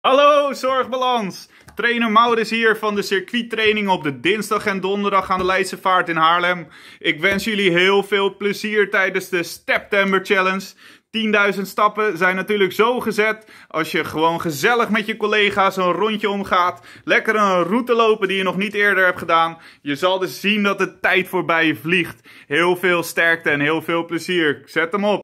Hallo Zorgbalans! Trainer Maurits hier van de circuittraining op de dinsdag en donderdag aan de Leidse Vaart in Haarlem. Ik wens jullie heel veel plezier tijdens de September Challenge. 10.000 stappen zijn natuurlijk zo gezet als je gewoon gezellig met je collega's een rondje omgaat. Lekker een route lopen die je nog niet eerder hebt gedaan. Je zal dus zien dat de tijd voorbij vliegt. Heel veel sterkte en heel veel plezier. Zet hem op!